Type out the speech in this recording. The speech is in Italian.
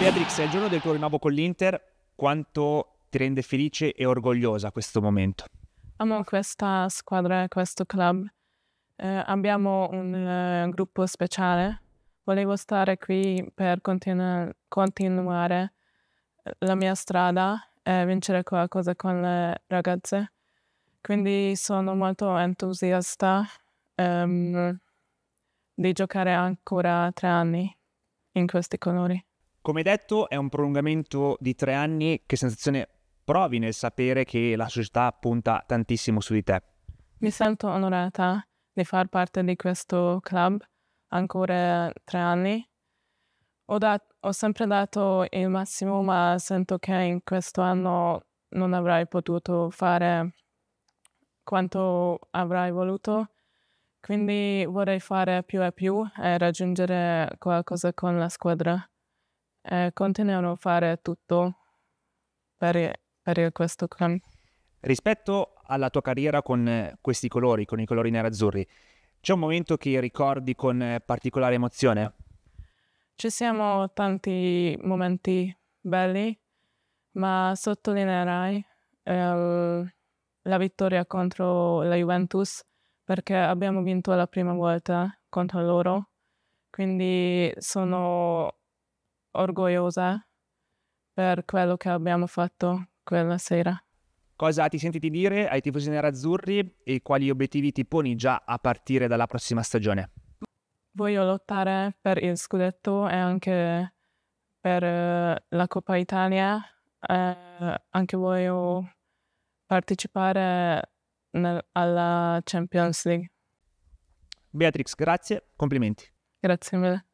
Beatrix, è il giorno del tuo rinnovo con l'Inter, quanto ti rende felice e orgogliosa questo momento? Amo questa squadra, questo club. Eh, abbiamo un eh, gruppo speciale. Volevo stare qui per continu- continuare eh, la mia strada e vincere qualcosa con le ragazze. Quindi sono molto entusiasta um, di giocare ancora tre anni in questi colori. Come detto, è un prolungamento di tre anni. Che sensazione provi nel sapere che la società punta tantissimo su di te? Mi sento onorata di far parte di questo club ancora tre anni. Ho, dat- ho sempre dato il massimo, ma sento che in questo anno non avrei potuto fare quanto avrei voluto. Quindi vorrei fare più e più e raggiungere qualcosa con la squadra eh, continuano a fare tutto per, per questo clan. Rispetto alla tua carriera con eh, questi colori, con i colori nerazzurri, c'è un momento che ricordi con eh, particolare emozione? Ci siamo tanti momenti belli, ma sottolineerai eh, la vittoria contro la Juventus perché abbiamo vinto la prima volta contro loro. Quindi sono orgogliosa per quello che abbiamo fatto quella sera. Cosa ti senti di dire ai tifosi nerazzurri e quali obiettivi ti poni già a partire dalla prossima stagione? Voglio lottare per il scudetto e anche per eh, la Coppa Italia. Eh, anche voglio partecipare nel, alla Champions League. Beatrix, grazie, complimenti. Grazie mille.